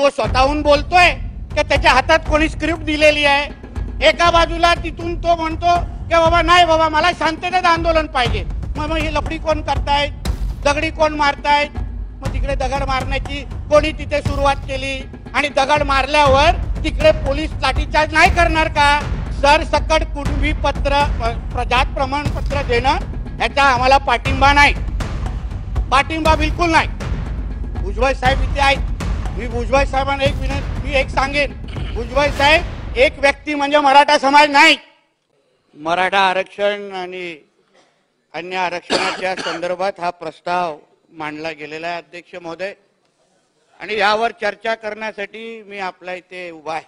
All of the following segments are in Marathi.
तो स्वतःहून बोलतोय की त्याच्या हातात कोणी स्क्रिप्ट दिलेली आहे एका बाजूला तिथून तो म्हणतो की बाबा नाही बाबा मला शांततेत आंदोलन पाहिजे मग मग ही लफडी कोण करतायत दगडी कोण मारतायत मग तिकडे दगड मारण्याची कोणी तिथे सुरुवात केली आणि दगड मारल्यावर तिकडे पोलीस लाठीचार्ज नाही करणार का सर सकट कुटुंबी पत्र प्रजात प्रमाणपत्र देणं ह्याचा आम्हाला पाठिंबा नाही पाठिंबा बिलकुल नाही भुजबळ साहेब इथे आहेत मी भुजबळ साहेबांना एक विनंती मी एक सांगेन भुजबळ साहेब एक व्यक्ती म्हणजे मराठा समाज नाही मराठा आरक्षण आणि अन्य आरक्षणाच्या संदर्भात हा प्रस्ताव मांडला गेलेला आहे अध्यक्ष महोदय आणि यावर चर्चा करण्यासाठी मी आपल्या इथे उभा आहे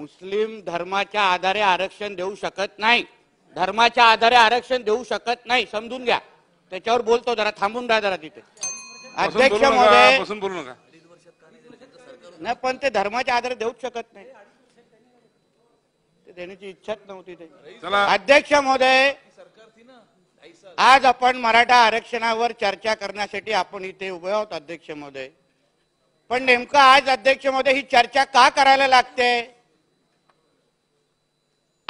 मुस्लिम धर्माच्या आधारे आरक्षण देऊ शकत नाही धर्माच्या आधारे आरक्षण देऊ शकत नाही समजून घ्या त्याच्यावर बोलतो जरा थांबून राहा जरा तिथे अध्यक्ष नाही पण ते धर्माचे आदर देऊच शकत नाही देण्याची इच्छाच नव्हती अध्यक्ष महोदय आज आपण मराठा आरक्षणावर चर्चा करण्यासाठी आपण इथे उभे आहोत अध्यक्ष महोदय पण नेमकं आज अध्यक्ष महोदय ही चर्चा का करायला लागते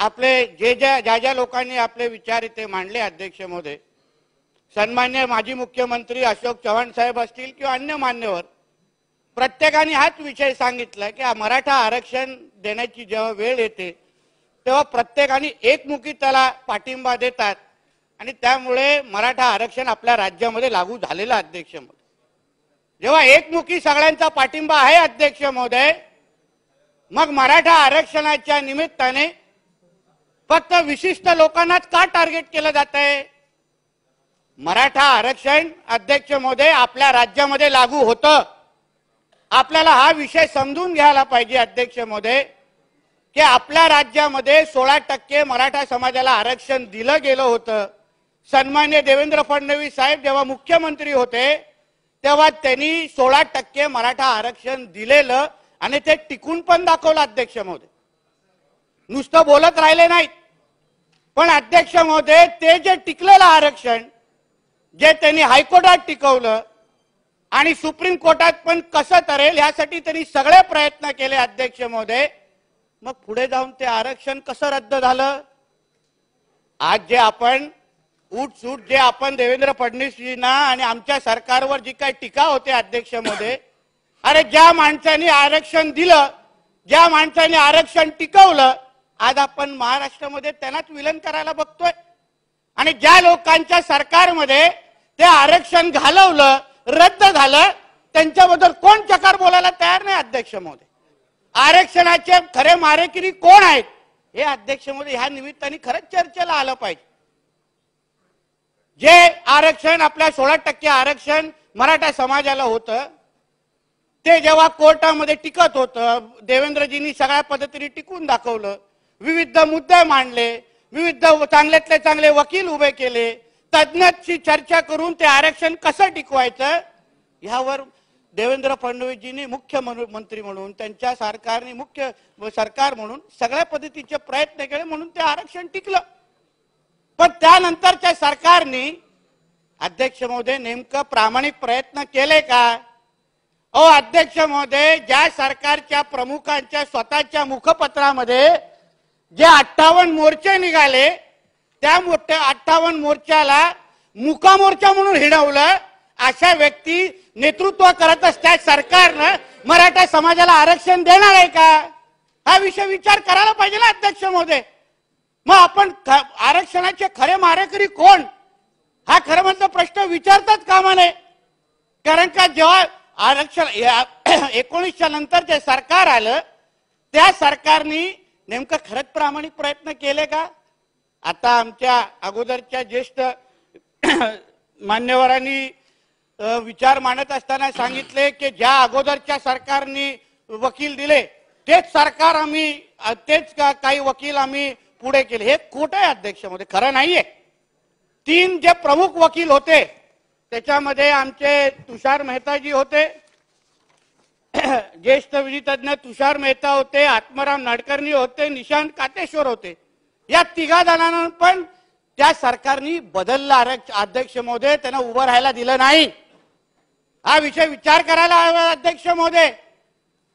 आपले जे ज्या ज्या ज्या लोकांनी आपले विचार इथे मांडले अध्यक्ष महोदय सन्मान्य माजी मुख्यमंत्री अशोक चव्हाण साहेब असतील किंवा अन्य मान्यवर प्रत्येकाने हाच विषय सांगितला की मराठा आरक्षण देण्याची जेव्हा वेळ येते तेव्हा प्रत्येकाने एकमुखी त्याला पाठिंबा देतात आणि त्यामुळे मराठा आरक्षण आपल्या राज्यामध्ये लागू झालेलं अध्यक्ष महोदय जेव्हा एकमुखी सगळ्यांचा पाठिंबा आहे अध्यक्ष महोदय मग मराठा आरक्षणाच्या निमित्ताने फक्त विशिष्ट लोकांनाच का टार्गेट केलं जात आहे मराठा आरक्षण अध्यक्ष मोदय आपल्या राज्यामध्ये लागू होतं आपल्याला हा विषय समजून घ्यायला पाहिजे अध्यक्ष मोदय की आपल्या राज्यामध्ये सोळा टक्के मराठा समाजाला आरक्षण दिलं गेलं होतं सन्मान्य देवेंद्र फडणवीस साहेब जेव्हा मुख्यमंत्री होते तेव्हा त्यांनी सोळा टक्के मराठा आरक्षण दिलेलं आणि ते टिकून पण दाखवलं अध्यक्ष महोदय नुसतं बोलत राहिले नाहीत पण अध्यक्ष महोदय ते जे टिकलेलं आरक्षण जे त्यांनी हायकोर्टात टिकवलं आणि सुप्रीम कोर्टात पण कसं तरेल यासाठी त्यांनी सगळे प्रयत्न केले अध्यक्ष मोदे मग पुढे जाऊन ते आरक्षण कसं रद्द झालं आज जे आपण उठसूट जे आपण देवेंद्र फडणवीसजींना आणि आमच्या सरकारवर जी काही टीका होते अध्यक्ष मोदे अरे ज्या माणसांनी आरक्षण दिलं ज्या माणसाने आरक्षण टिकवलं आज आपण महाराष्ट्रामध्ये त्यांनाच विलन करायला बघतोय आणि ज्या लोकांच्या सरकारमध्ये ते आरक्षण घालवलं रद्द झालं त्यांच्याबद्दल कोण चकार बोलायला तयार नाही अध्यक्ष महोदय आरक्षणाचे खरे मारेकिरी कोण आहेत हे अध्यक्ष महोदय ह्या निमित्ताने खरंच चर्चेला आलं पाहिजे जे आरक्षण आपल्या सोळा टक्के आरक्षण मराठा समाजाला होतं ते जेव्हा कोर्टामध्ये टिकत होतं देवेंद्रजींनी सगळ्या पद्धतीने टिकून दाखवलं विविध मुद्दे मांडले विविध चांगल्यातले चांगले वकील उभे केले तज्ज्ञांशी चर्चा करून ते आरक्षण कसं टिकवायचं ह्यावर देवेंद्र फडणवीसजींनी मुख्यमंत्री म्हणून त्यांच्या सरकारने मुख्य सरकार म्हणून सगळ्या पद्धतीचे प्रयत्न केले म्हणून ते आरक्षण टिकलं पण त्यानंतरच्या सरकारने अध्यक्ष महोदय नेमकं प्रामाणिक प्रयत्न केले का ओ अध्यक्ष महोदय ज्या सरकारच्या प्रमुखांच्या स्वतःच्या मुखपत्रामध्ये जे अठ्ठावन्न मोर्चे निघाले त्या मोठ्या अठ्ठावन्न मोर्चाला मुका मोर्चा म्हणून हिडवलं अशा व्यक्ती नेतृत्व करत त्या सरकारनं मराठा समाजाला आरक्षण देणार आहे का हा विषय विचार करायला पाहिजे ना अध्यक्ष महोदय मग आपण आरक्षणाचे खरे मारेकरी कोण हा खरं म्हणजे प्रश्न विचारतात कामा नये कारण का जेव्हा आरक्षण एकोणीसच्या नंतर जे सरकार आलं त्या सरकारनी नेमकं खरंच प्रामाणिक प्रयत्न केले का आता आमच्या अगोदरच्या ज्येष्ठ मान्यवरांनी विचार मांडत असताना सांगितले की ज्या अगोदरच्या सरकारनी वकील दिले तेच सरकार आम्ही तेच काही वकील आम्ही पुढे केले हे खोट आहे अध्यक्षामध्ये खरं नाहीये तीन जे प्रमुख वकील होते त्याच्यामध्ये आमचे तुषार मेहताजी होते ज्येष्ठ विधितज्ञ तुषार मेहता होते आत्माराम नाडकर्णी होते निशांत कातेश्वर होते या तिघा जणांना पण त्या सरकारनी बदलला अध्यक्ष मोदय त्यांना उभं राहायला दिलं नाही हा विषय विचार करायला हवा अध्यक्ष मोदय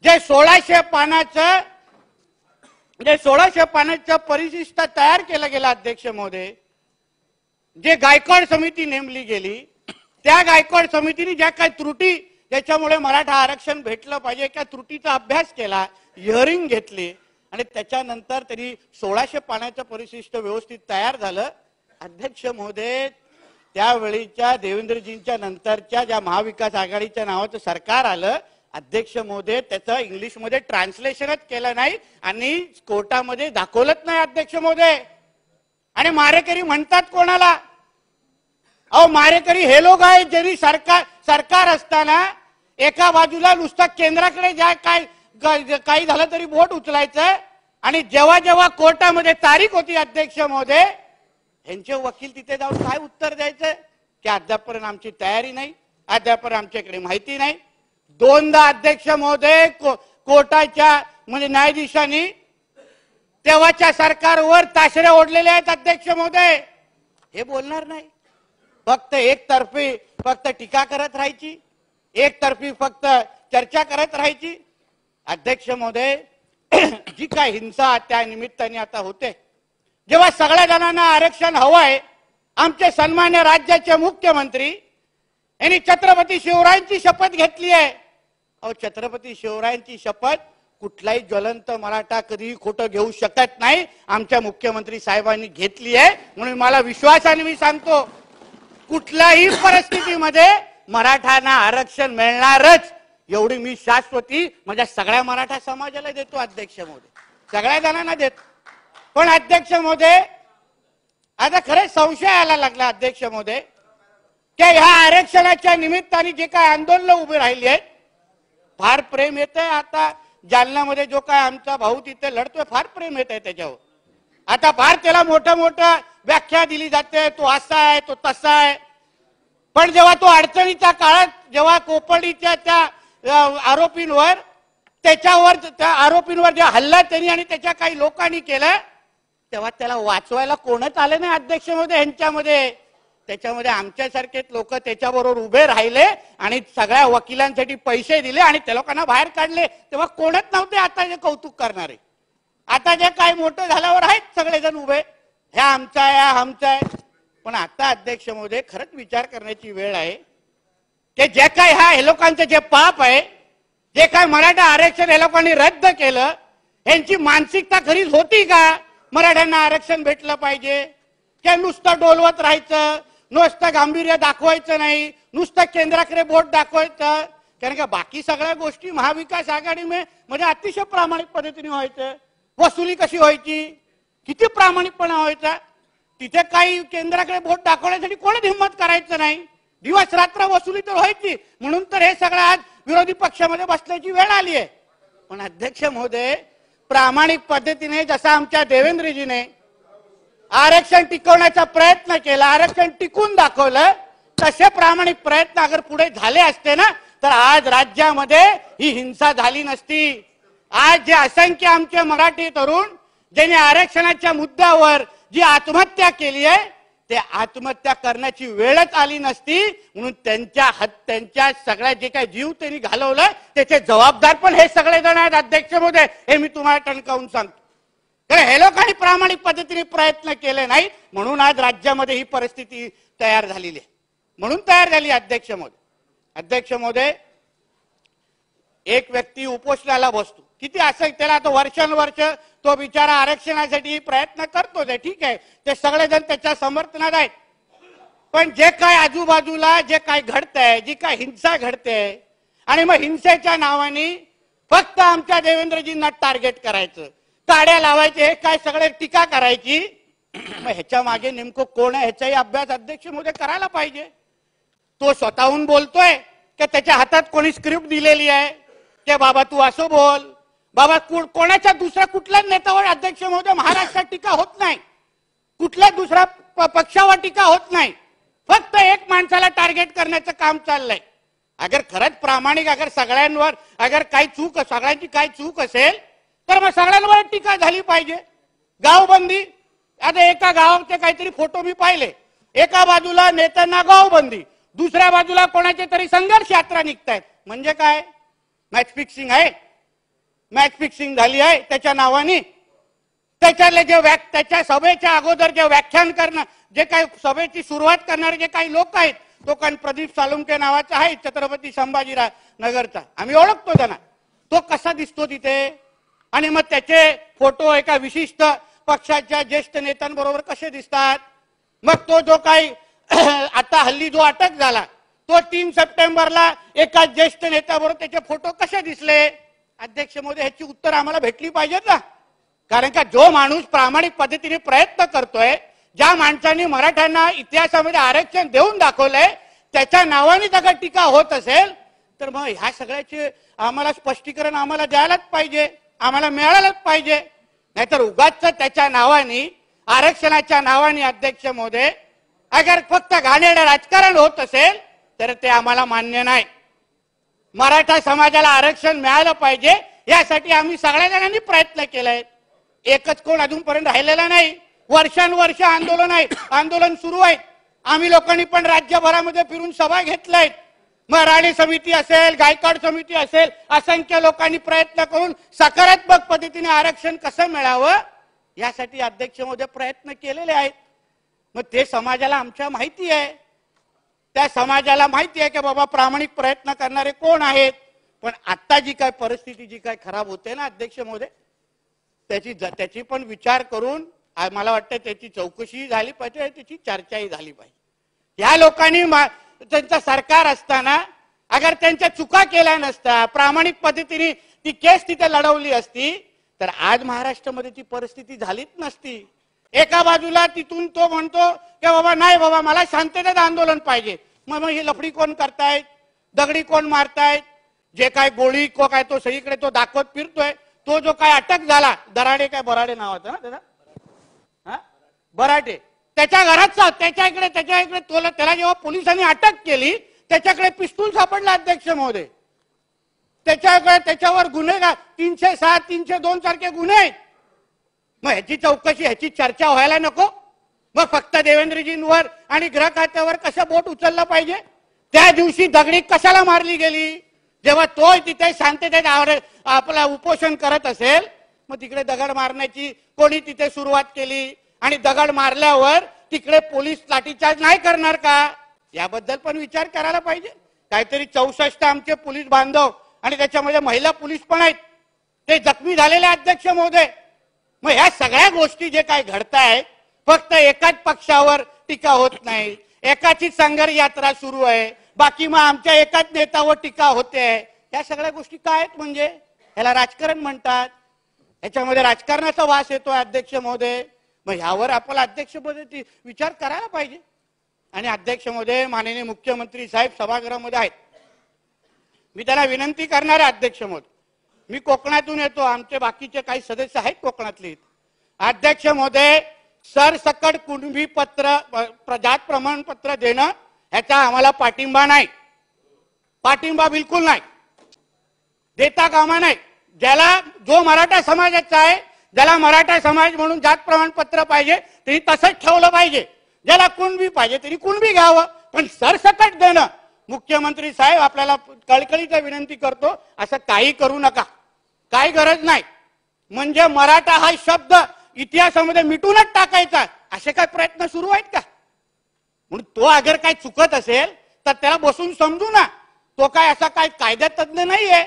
जे सोळाशे पानाचं जे सोळाशे पानाचं परिशिष्ट तयार केलं गेलं अध्यक्ष मोदय जे गायकवाड समिती नेमली गेली त्या गायकवाड समितीने ज्या काही त्रुटी ज्याच्यामुळे मराठा आरक्षण भेटलं पाहिजे त्या त्रुटीचा अभ्यास केला हिअरिंग घेतली आणि त्याच्यानंतर त्यांनी सोळाशे पाण्याचं परिशिष्ट व्यवस्थित तयार झालं अध्यक्ष महोदय त्यावेळीच्या देवेंद्रजींच्या नंतरच्या ज्या महाविकास आघाडीच्या नावाचं सरकार आलं अध्यक्ष महोदय त्याचं इंग्लिशमध्ये ट्रान्सलेशनच केलं नाही आणि कोर्टामध्ये दाखवलंच नाही अध्यक्ष महोदय आणि मारेकरी म्हणतात कोणाला अहो मारेकरी हे लोक आहे जरी सरकार सरकार असताना एका बाजूला नुसतं केंद्राकडे जाय काय काही झालं तरी बोट उचलायचं आणि जेव्हा जेव्हा कोर्टामध्ये तारीख होती अध्यक्ष महोदय यांचे वकील तिथे जाऊन काय उत्तर द्यायचं की अद्यापर्यंत आमची तयारी नाही अद्यापर्यंत आमच्याकडे माहिती नाही दोनदा अध्यक्ष महोदय को, कोर्टाच्या म्हणजे न्यायाधीशांनी तेव्हाच्या सरकारवर ताशऱ्या ओढलेल्या आहेत अध्यक्ष महोदय हे बोलणार नाही फक्त एकतर्फी फक्त टीका करत राहायची एकतर्फी फक्त चर्चा करत राहायची अध्यक्ष महोदय जी काय हिंसा त्या निमित्ताने आता होते जेव्हा सगळ्या जणांना आरक्षण हवंय आमचे सन्मान्य राज्याचे मुख्यमंत्री यांनी छत्रपती शिवरायांची शपथ घेतली आहे अहो छत्रपती शिवरायांची शपथ कुठलाही ज्वलंत मराठा कधीही खोटं घेऊ शकत नाही आमच्या मुख्यमंत्री साहेबांनी घेतली आहे म्हणून मला विश्वासाने मी सांगतो कुठल्याही परिस्थितीमध्ये मराठांना आरक्षण मिळणारच एवढी मी शाश्वती माझ्या सगळ्या मराठा समाजाला देतो अध्यक्ष मोदे सगळ्या जणांना देत पण अध्यक्ष मोदे आता खरंच संशय यायला लागला अध्यक्ष की ह्या आरक्षणाच्या निमित्ताने जे काय आंदोलन उभे राहिली आहेत फार प्रेम येत आता जालन्यामध्ये जो काय आमचा भाऊ तिथे लढतोय फार प्रेम येत आहे त्याच्यावर आता फार त्याला मोठं मोठं व्याख्या दिली जाते तो असा आहे तो तसा आहे पण जेव्हा तो अडचणीच्या काळात जेव्हा कोपडीच्या त्या आरोपींवर त्याच्यावर त्या आरोपींवर जे हल्ला त्यांनी आणि त्याच्या काही लोकांनी केलं तेव्हा त्याला वाचवायला कोणच आलं नाही अध्यक्ष मध्ये यांच्यामध्ये त्याच्यामध्ये आमच्यासारखेच लोक त्याच्याबरोबर उभे राहिले आणि सगळ्या वकिलांसाठी पैसे दिले आणि त्या लोकांना बाहेर काढले तेव्हा कोणच नव्हते आता जे कौतुक करणारे आता जे काय मोठं झाल्यावर आहेत सगळेजण उभे ह्या आमचा आहे हा आमचा आहे पण आता अध्यक्ष मध्ये खरंच विचार करण्याची वेळ आहे की जे काय ह्या हे लोकांचं जे पाप आहे जे काय मराठा आरक्षण हे लोकांनी रद्द केलं यांची मानसिकता खरीच होती का मराठ्यांना आरक्षण भेटलं पाहिजे काय नुसतं डोलवत राहायचं नुसतं गांभीर्य दाखवायचं नाही नुसतं केंद्राकडे बोट दाखवायचं कारण का बाकी सगळ्या गोष्टी महाविकास आघाडी म्हणजे अतिशय प्रामाणिक पद्धतीने व्हायचं वसुली कशी व्हायची किती प्रामाणिकपणा व्हायचा तिथे काही केंद्राकडे बोट दाखवण्यासाठी कोणीच हिंमत करायचं नाही दिवस रात्र वसुली तर व्हायची म्हणून तर हे सगळं आज विरोधी पक्षामध्ये बसण्याची वेळ आली आहे पण अध्यक्ष महोदय प्रामाणिक पद्धतीने जसा आमच्या देवेंद्रजीने आरक्षण टिकवण्याचा प्रयत्न केला आरक्षण टिकून दाखवलं तसे प्रामाणिक प्रयत्न अगर पुढे झाले असते ना तर आज राज्यामध्ये ही हिंसा झाली नसती आज जे असंख्य आमचे मराठी तरुण ज्यांनी आरक्षणाच्या मुद्द्यावर जी आत्महत्या केली आहे ते आत्महत्या करण्याची वेळच आली नसती म्हणून त्यांच्या त्यांच्या सगळ्या जे काही जीव त्यांनी घालवलं त्याचे जबाबदार पण हे सगळे जण आहेत अध्यक्ष मोदय हे मी तुम्हाला टणकावून सांगतो कारण हे लोकांनी प्रामाणिक पद्धतीने प्रयत्न केले नाही म्हणून आज राज्यामध्ये ही परिस्थिती तयार झालेली आहे म्हणून तयार झाली अध्यक्ष मोदय अध्यक्ष मोदय एक व्यक्ती उपोषणाला बसतो किती असं त्याला आता वर्षानुवर्ष तो बिचारा आरक्षणासाठी प्रयत्न करतो ते ठीक आहे ते सगळेजण त्याच्या समर्थनात आहेत पण जे काय आजूबाजूला जे काय घडतंय जी काय हिंसा घडते आणि मग हिंसेच्या नावाने फक्त आमच्या देवेंद्रजींना टार्गेट करायचं ताड्या लावायचे हे काय सगळे टीका करायची मग ह्याच्या मागे नेमकं कोण आहे ह्याचाही अभ्यास अध्यक्ष मध्ये करायला पाहिजे तो स्वतःहून बोलतोय की त्याच्या हातात कोणी स्क्रिप्ट दिलेली आहे की बाबा तू असं बोल बाबा कोणाच्या दुसऱ्या कुठल्या नेत्यावर अध्यक्ष महोदय महाराष्ट्रात टीका होत नाही कुठल्या दुसऱ्या पक्षावर टीका होत नाही फक्त एक माणसाला टार्गेट करण्याचं काम चाललंय अगर खरंच प्रामाणिक अगर सगळ्यांवर अगर काही चूक सगळ्यांची काही चूक असेल तर मग सगळ्यांवर टीका झाली पाहिजे गावबंदी आता एका गावाचे काहीतरी फोटो मी पाहिले एका बाजूला नेत्यांना गावबंदी दुसऱ्या बाजूला कोणाचे तरी संघर्ष यात्रा निघतायत म्हणजे काय मॅच फिक्सिंग आहे मॅच फिक्सिंग झाली आहे त्याच्या नावाने त्याच्याले जे व्या त्याच्या सभेच्या अगोदर जे व्याख्यान करणं जे काही सभेची सुरुवात करणारे जे काही लोक आहेत तो कारण प्रदीप सालुंके नावाचा आहे छत्रपती संभाजीराव नगरचा आम्ही ओळखतो त्यांना तो कसा दिसतो तिथे आणि मग त्याचे फोटो एका विशिष्ट पक्षाच्या ज्येष्ठ नेत्यांबरोबर कसे दिसतात मग तो जो काही आता हल्ली जो अटक झाला तो तीन सप्टेंबरला एका ज्येष्ठ नेत्याबरोबर त्याचे फोटो कसे दिसले अध्यक्ष मोदी ह्याची उत्तर आम्हाला भेटली पाहिजेत ना कारण का जो माणूस प्रामाणिक पद्धतीने प्रयत्न करतोय ज्या माणसांनी मराठ्यांना इतिहासामध्ये आरक्षण देऊन दाखवलंय त्याच्या नावाने अगर टीका होत असेल तर मग ह्या सगळ्याचे आम्हाला स्पष्टीकरण आम्हाला द्यायलाच पाहिजे आम्हाला मिळालंच पाहिजे नाहीतर उगाच त्याच्या नावाने आरक्षणाच्या नावाने अध्यक्ष मोदय अगर फक्त घाणेरडं राजकारण होत असेल तर ते आम्हाला मान्य नाही मराठा समाजाला आरक्षण मिळालं पाहिजे यासाठी आम्ही सगळ्या जणांनी प्रयत्न केलाय एकच कोण अजूनपर्यंत राहिलेला नाही वर्षानुवर्ष आंदोलन आहे आंदोलन सुरू आहे आम्ही लोकांनी पण राज्यभरामध्ये फिरून सभा घेतल्यात मराठी समिती असेल गायकवाड समिती असेल असंख्य लोकांनी प्रयत्न करून सकारात्मक पद्धतीने आरक्षण कसं मिळावं यासाठी अध्यक्ष महोदय प्रयत्न केलेले आहेत मग ते समाजाला आमच्या माहिती आहे त्या समाजाला माहिती आहे की बाबा प्रामाणिक प्रयत्न करणारे कोण आहेत पण आता जी काय परिस्थिती जी काय खराब होते ना अध्यक्ष मोदे त्याची त्याची पण विचार करून मला वाटतं त्याची चौकशी झाली पाहिजे त्याची चर्चाही झाली पाहिजे या लोकांनी त्यांचं सरकार असताना अगर त्यांच्या चुका केल्या नसत्या प्रामाणिक पद्धतीने ती केस तिथे लढवली असती तर आज महाराष्ट्रामध्ये ती परिस्थिती झालीच नसती एका बाजूला तिथून तो म्हणतो की बाबा नाही बाबा मला शांततेत आंदोलन पाहिजे मग मग ही लफडी कोण करतायत दगडी कोण मारतायत जे काय गोळी को काय तो सगळीकडे तो दाखवत फिरतोय तो जो काय अटक झाला दराडे काय बराडे नाव होतं ना त्याचा हा बराटे त्याच्या घरात त्याच्या इकडे त्याच्या इकडे तोला त्याला जेव्हा पोलिसांनी अटक केली त्याच्याकडे पिस्तूल सापडला अध्यक्ष महोदय त्याच्याकडे त्याच्यावर गुन्हे तीनशे सात तीनशे दोन सारखे गुन्हे मग ह्याची चौकशी ह्याची चर्चा व्हायला नको मग फक्त देवेंद्रजींवर आणि ग्रह खात्यावर कसं बोट उचललं पाहिजे त्या दिवशी दगडी कशाला मारली गेली जेव्हा तो तिथे शांततेत आपला उपोषण करत असेल मग तिकडे दगड मारण्याची कोणी तिथे सुरुवात केली आणि दगड मारल्यावर तिकडे पोलीस लाठीचार्ज नाही करणार का याबद्दल पण विचार करायला पाहिजे काहीतरी चौसष्ट आमचे पोलीस बांधव आणि त्याच्यामध्ये महिला पोलीस पण आहेत ते जखमी झालेले अध्यक्ष महोदय मग ह्या सगळ्या गोष्टी जे काय घडताय फक्त एकाच पक्षावर टीका होत नाही एकाची संघर यात्रा सुरू आहे बाकी मग आमच्या एकाच नेतावर टीका होते या सगळ्या गोष्टी काय आहेत म्हणजे ह्याला राजकारण म्हणतात याच्यामध्ये राजकारणाचा वास येतो अध्यक्ष महोदय मग ह्यावर आपण अध्यक्ष विचार करायला पाहिजे आणि अध्यक्ष महोदय माननीय मुख्यमंत्री साहेब सभागृहामध्ये आहेत मी त्याला विनंती करणार आहे अध्यक्ष महोदय मी कोकणातून येतो आमचे बाकीचे काही सदस्य आहेत कोकणातले अध्यक्ष महोदय सरसकट कुणबी पत्र जात प्रमाणपत्र देणं ह्याचा आम्हाला पाठिंबा नाही पाठिंबा बिलकुल नाही देता कामा नाही ज्याला जो मराठा समाजाचा आहे ज्याला मराठा समाज म्हणून जात प्रमाणपत्र पाहिजे त्यांनी तसंच ठेवलं पाहिजे ज्याला कुणबी पाहिजे त्यांनी कुणबी घ्यावं पण सरसकट देणं मुख्यमंत्री साहेब आपल्याला कळकळीचा विनंती करतो असं काही करू नका काही गरज नाही म्हणजे मराठा हा शब्द इतिहासामध्ये मिटूनच टाकायचा असे काय प्रयत्न सुरू आहेत का म्हणून तो अगर काय चुकत असेल तर त्याला बसून समजू ना तो काय असा काय कायदा नाहीये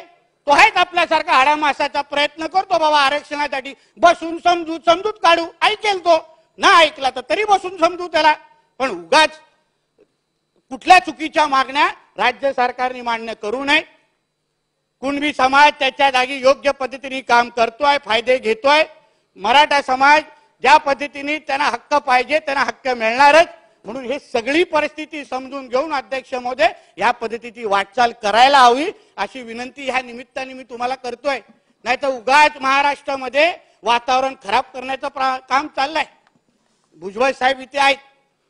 तो आहेच आपल्यासारखा हाडामासाचा प्रयत्न करतो बाबा आरक्षणासाठी बसून समजू समजूत काढू ऐकेल तो ना ऐकला तर तरी बसून समजू त्याला पण उगाच कुठल्या चुकीच्या मागण्या राज्य सरकारने मान्य करू नये कुणबी समाज त्याच्या जागी योग्य पद्धतीने काम करतोय फायदे घेतोय मराठा समाज ज्या पद्धतीने त्यांना हक्क पाहिजे त्यांना हक्क मिळणारच म्हणून हे सगळी परिस्थिती समजून घेऊन अध्यक्ष महोदय या पद्धतीची वाटचाल करायला हवी अशी विनंती ह्या निमित्ताने मी तुम्हाला करतोय नाही तर उगाच महाराष्ट्रामध्ये वातावरण खराब करण्याचं काम चाललंय भुजबळ साहेब इथे आहेत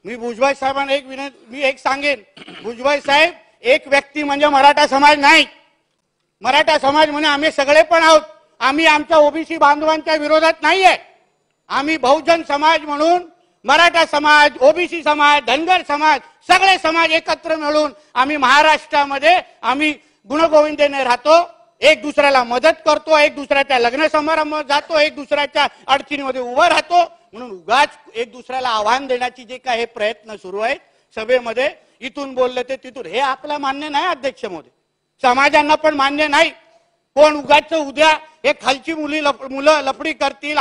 मी भुजबळ साहेबांना एक विनंती मी एक सांगेन भुजबळ साहेब एक व्यक्ती म्हणजे मराठा समाज नाही मराठा समाज म्हणे आम्ही सगळे पण आहोत आम्ही आमच्या ओबीसी बांधवांच्या विरोधात नाही आहे आम्ही बहुजन समाज म्हणून मराठा समाज ओबीसी समाज धनगर समाज सगळे समाज एकत्र मिळून आम्ही महाराष्ट्रामध्ये आम्ही गुणगोविंदेने राहतो एक दुसऱ्याला मदत करतो एक दुसऱ्याच्या लग्न समारंभ जातो एक दुसऱ्याच्या अडचणीमध्ये उभं राहतो म्हणून उगाच एक दुसऱ्याला आव्हान देण्याची जे काय हे प्रयत्न सुरू आहेत सभेमध्ये इथून बोलले ते तिथून हे आपलं मान्य नाही अध्यक्ष मोदी समाजांना पण मान्य नाही कोण उगाच उद्या हे खालची मुली लप, मुलं लफडी करतील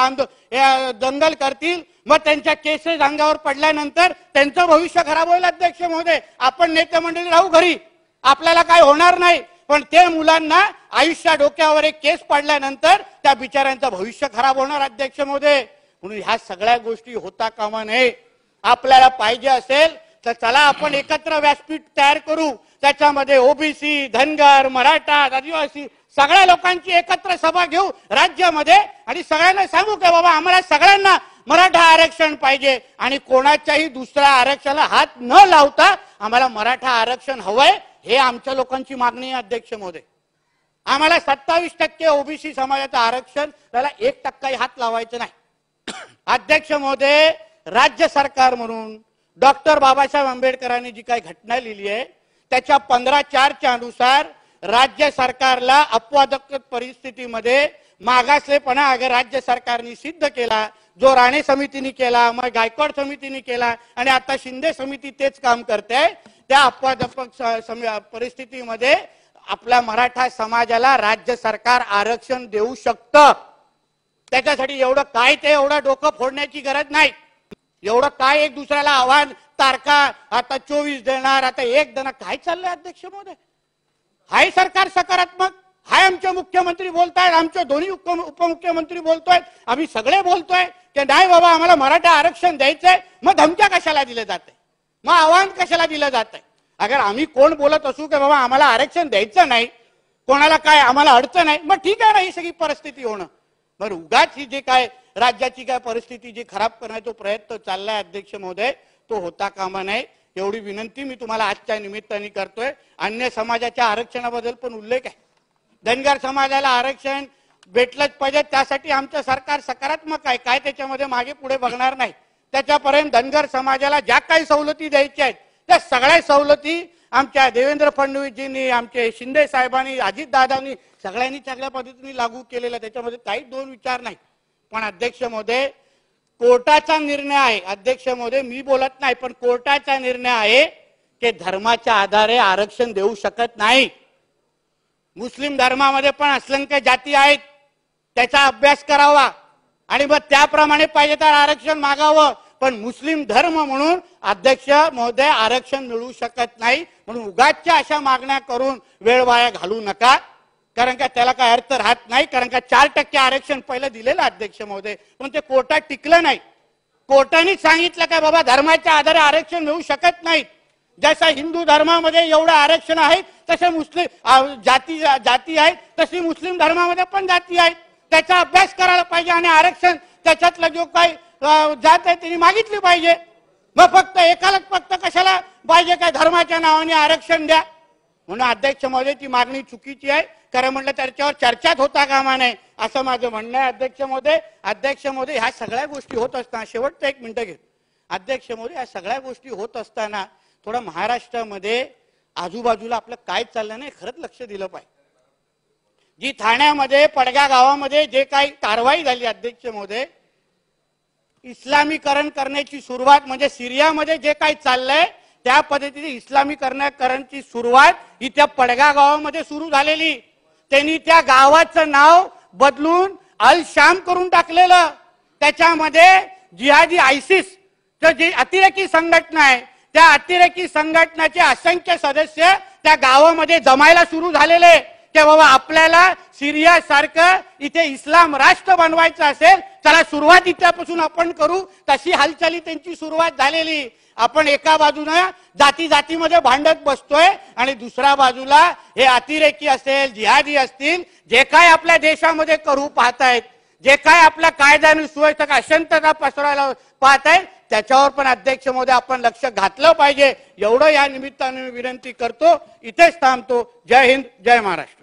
दंगल करतील मग त्यांच्या केसेस अंगावर पडल्यानंतर त्यांचं भविष्य खराब होईल अध्यक्ष महोदय आपण नेते मंडळी राहू घरी आपल्याला काय होणार नाही पण ते मुलांना आयुष्या डोक्यावर एक केस पडल्यानंतर त्या बिचाऱ्यांचं भविष्य खराब होणार अध्यक्ष महोदय म्हणून ह्या सगळ्या गोष्टी होता कामा नये आपल्याला पाहिजे असेल तर चला आपण एकत्र व्यासपीठ तयार करू त्याच्यामध्ये ओबीसी धनगर मराठा आदिवासी सगळ्या लोकांची एकत्र सभा घेऊ राज्यामध्ये आणि सगळ्यांना सांगू का बाबा आम्हाला सगळ्यांना मराठा आरक्षण पाहिजे आणि कोणाच्याही दुसऱ्या आरक्षणाला हात न लावता आम्हाला मराठा आरक्षण हवंय हे आमच्या लोकांची मागणी आहे अध्यक्ष महोदय आम्हाला सत्तावीस टक्के ओबीसी समाजाचं आरक्षण त्याला एक टक्काही हात लावायचं नाही अध्यक्ष महोदय राज्य सरकार म्हणून डॉक्टर बाबासाहेब आंबेडकरांनी जी काही घटना लिहिली आहे त्याच्या पंधरा चारच्या अनुसार राज्य सरकारला अपवादक परिस्थितीमध्ये मागासलेपणा अगर राज्य सरकारने सिद्ध केला जो राणे समितीने केला मग गायकवाड समितीने केला आणि आता शिंदे समिती तेच काम करते त्या अपवादक परिस्थितीमध्ये आपल्या मराठा समाजाला राज्य सरकार आरक्षण देऊ शकतं त्याच्यासाठी एवढं काय ते एवढं डोकं फोडण्याची गरज नाही एवढं काय एक दुसऱ्याला आव्हान तारखा आता चोवीस देणार आता एक देणार काय चाललंय अध्यक्ष महोदय हाय सरकार सकारात्मक हाय आमचे मुख्यमंत्री बोलतायत आमचे दोन्ही उपमुख्यमंत्री बोलतोय आम्ही सगळे बोलतोय की नाही बाबा आम्हाला मराठा आरक्षण द्यायचंय मग धमक्या कशाला दिल्या जाते मग आव्हान कशाला दिलं जात अगर आम्ही कोण बोलत असू की बाबा आम्हाला आरक्षण द्यायचं नाही कोणाला काय आम्हाला अडचण नाही मग ठीक आहे ना ही सगळी परिस्थिती होणं बरं उगाच ही जे काय राज्याची काय परिस्थिती जी खराब करण्याचा प्रयत्न चाललाय अध्यक्ष महोदय तो होता कामा नाही एवढी विनंती मी तुम्हाला आजच्या निमित्ताने करतोय अन्य समाजाच्या आरक्षणाबद्दल पण उल्लेख आहे धनगर समाजाला आरक्षण भेटलंच पाहिजे त्यासाठी आमचं सरकार सकारात्मक आहे काय त्याच्यामध्ये मागे पुढे बघणार नाही त्याच्यापर्यंत धनगर समाजाला ज्या काही सवलती द्यायच्या आहेत त्या सगळ्या सवलती आमच्या देवेंद्र फडणवीसजींनी आमचे शिंदे साहेबांनी दादांनी सगळ्यांनी चांगल्या पद्धतीने लागू केलेल्या त्याच्यामध्ये काही दोन विचार नाही पण अध्यक्ष महोदय कोर्टाचा निर्णय आहे अध्यक्ष महोदय मी बोलत नाही पण कोर्टाचा निर्णय आहे की धर्माच्या आधारे आरक्षण देऊ शकत नाही मुस्लिम धर्मामध्ये पण असंख्य जाती आहेत त्याचा अभ्यास करावा आणि मग त्याप्रमाणे पाहिजे तर आरक्षण मागावं पण मुस्लिम धर्म म्हणून अध्यक्ष महोदय आरक्षण मिळू शकत नाही म्हणून उगाच्या अशा मागण्या करून वेळ वाया घालू नका कारण का त्याला काय अर्थ राहत नाही कारण का चार टक्के आरक्षण पहिलं दिलेलं अध्यक्ष महोदय पण ते कोर्टात टिकलं नाही कोर्टाने सांगितलं का बाबा धर्माच्या आधारे आरक्षण मिळू शकत नाही जसा हिंदू धर्मामध्ये एवढं आरक्षण आहे तसे मुस्लिम जाती जाती आहेत तशी मुस्लिम धर्मामध्ये पण जाती आहेत त्याचा अभ्यास करायला पाहिजे आणि आरक्षण त्याच्यातलं जो काही जात आहे त्यांनी मागितली पाहिजे मग फक्त एकालाच फक्त कशाला पाहिजे काय धर्माच्या नावाने आरक्षण द्या म्हणून अध्यक्ष महोदय ती मागणी चुकीची आहे कारण म्हणलं त्याच्यावर चर्चाच होता कामा नाही असं माझं म्हणणं आहे अध्यक्ष महोदय अध्यक्ष महोदय ह्या सगळ्या गोष्टी होत असताना शेवटचं एक मिनिटं घेत अध्यक्ष महोदय ह्या सगळ्या गोष्टी होत असताना थोडं महाराष्ट्रामध्ये आजूबाजूला आपलं काय चाललं नाही खरंच लक्ष दिलं पाहिजे जी ठाण्यामध्ये पडग्या गावामध्ये जे काही कारवाई झाली अध्यक्ष महोदय इस्लामीकरण करण्याची सुरुवात म्हणजे सिरियामध्ये जे काही चाललंय त्या पद्धतीने इस्लामीकरणाची सुरुवात इथ्या पडगा गावामध्ये सुरू झालेली त्यांनी त्या गावाचं नाव बदलून अल शाम करून टाकलेलं त्याच्यामध्ये जिहादी आयसिस जी अतिरेकी संघटना आहे त्या अतिरेकी संघटनाचे असंख्य सदस्य त्या गावामध्ये जमायला सुरू झालेले की बाबा आपल्याला सिरिया सारखं इथे इस्लाम राष्ट्र बनवायचं असेल चला सुरुवात इथल्यापासून आपण करू तशी हालचाली त्यांची सुरुवात झालेली आपण एका बाजूनं जाती जातीमध्ये भांडत बसतोय आणि दुसऱ्या बाजूला हे अतिरेकी असेल जिहादी असतील जे काय आपल्या देशामध्ये करू पाहतायत जे काय आपल्या कायदा आणि सुव्यवस्था अशांतता पसरायला पाहतायत त्याच्यावर पण अध्यक्ष मोदी आपण लक्ष घातलं पाहिजे एवढं या निमित्ताने विनंती करतो इथेच थांबतो जय हिंद जय महाराष्ट्र